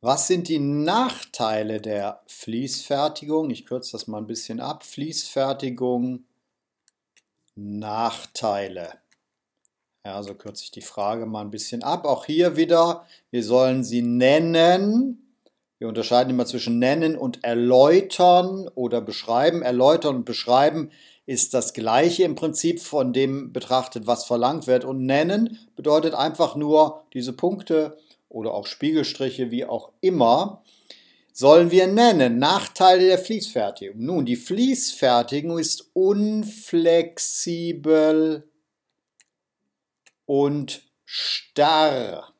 Was sind die Nachteile der Fließfertigung? Ich kürze das mal ein bisschen ab. Fließfertigung, Nachteile. Ja, so kürze ich die Frage mal ein bisschen ab. Auch hier wieder, wir sollen sie nennen. Wir unterscheiden immer zwischen nennen und erläutern oder beschreiben. Erläutern und beschreiben ist das gleiche im Prinzip von dem betrachtet, was verlangt wird. Und nennen bedeutet einfach nur diese Punkte oder auch Spiegelstriche, wie auch immer, sollen wir nennen Nachteile der Fließfertigung? Nun, die Fließfertigung ist unflexibel und starr.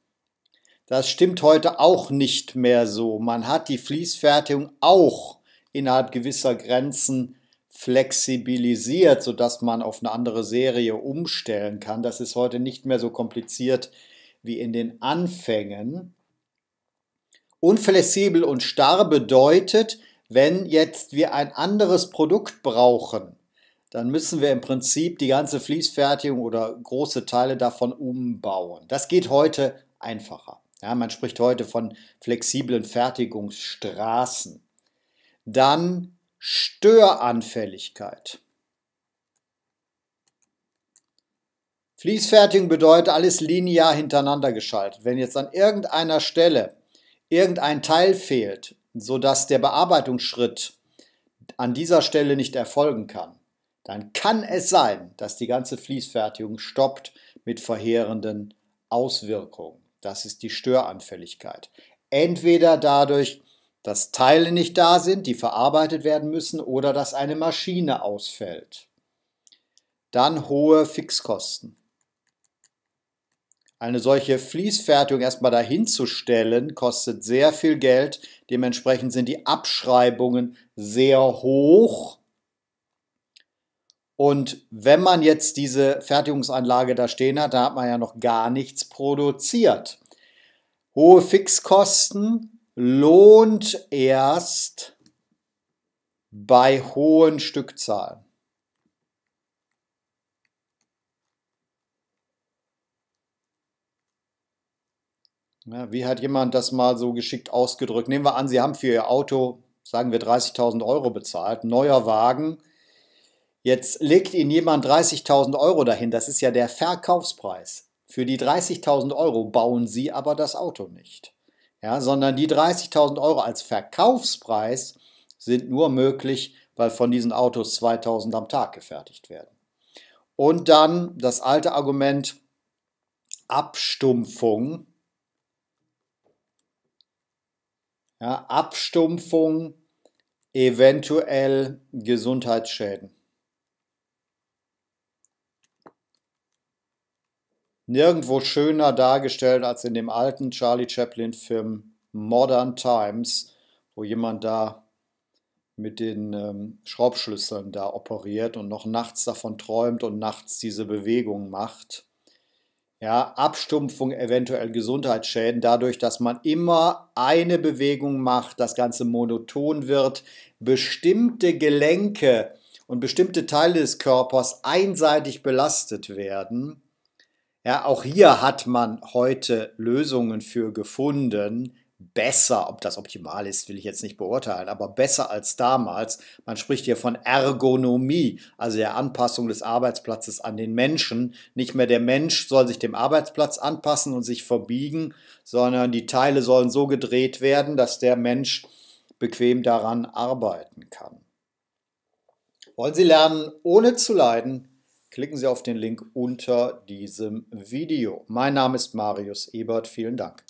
Das stimmt heute auch nicht mehr so. Man hat die Fließfertigung auch innerhalb gewisser Grenzen flexibilisiert, sodass man auf eine andere Serie umstellen kann. Das ist heute nicht mehr so kompliziert wie in den Anfängen. Unflexibel und starr bedeutet, wenn jetzt wir ein anderes Produkt brauchen, dann müssen wir im Prinzip die ganze Fließfertigung oder große Teile davon umbauen. Das geht heute einfacher. Ja, man spricht heute von flexiblen Fertigungsstraßen. Dann Störanfälligkeit. Fließfertigung bedeutet alles linear hintereinander geschaltet. Wenn jetzt an irgendeiner Stelle irgendein Teil fehlt, sodass der Bearbeitungsschritt an dieser Stelle nicht erfolgen kann, dann kann es sein, dass die ganze Fließfertigung stoppt mit verheerenden Auswirkungen. Das ist die Störanfälligkeit. Entweder dadurch, dass Teile nicht da sind, die verarbeitet werden müssen, oder dass eine Maschine ausfällt. Dann hohe Fixkosten. Eine solche Fließfertigung erstmal dahinzustellen, kostet sehr viel Geld. Dementsprechend sind die Abschreibungen sehr hoch. Und wenn man jetzt diese Fertigungsanlage da stehen hat, da hat man ja noch gar nichts produziert. Hohe Fixkosten lohnt erst bei hohen Stückzahlen. Ja, wie hat jemand das mal so geschickt ausgedrückt? Nehmen wir an, Sie haben für Ihr Auto, sagen wir, 30.000 Euro bezahlt, neuer Wagen. Jetzt legt Ihnen jemand 30.000 Euro dahin. Das ist ja der Verkaufspreis. Für die 30.000 Euro bauen Sie aber das Auto nicht. Ja, sondern die 30.000 Euro als Verkaufspreis sind nur möglich, weil von diesen Autos 2000 am Tag gefertigt werden. Und dann das alte Argument Abstumpfung. ja, Abstumpfung, eventuell Gesundheitsschäden. Nirgendwo schöner dargestellt als in dem alten Charlie Chaplin-Film Modern Times, wo jemand da mit den ähm, Schraubschlüsseln da operiert und noch nachts davon träumt und nachts diese Bewegung macht ja, Abstumpfung eventuell Gesundheitsschäden, dadurch, dass man immer eine Bewegung macht, das Ganze monoton wird, bestimmte Gelenke und bestimmte Teile des Körpers einseitig belastet werden. Ja, auch hier hat man heute Lösungen für gefunden, besser, ob das optimal ist, will ich jetzt nicht beurteilen, aber besser als damals. Man spricht hier von Ergonomie, also der Anpassung des Arbeitsplatzes an den Menschen. Nicht mehr der Mensch soll sich dem Arbeitsplatz anpassen und sich verbiegen, sondern die Teile sollen so gedreht werden, dass der Mensch bequem daran arbeiten kann. Wollen Sie lernen, ohne zu leiden? Klicken Sie auf den Link unter diesem Video. Mein Name ist Marius Ebert. Vielen Dank.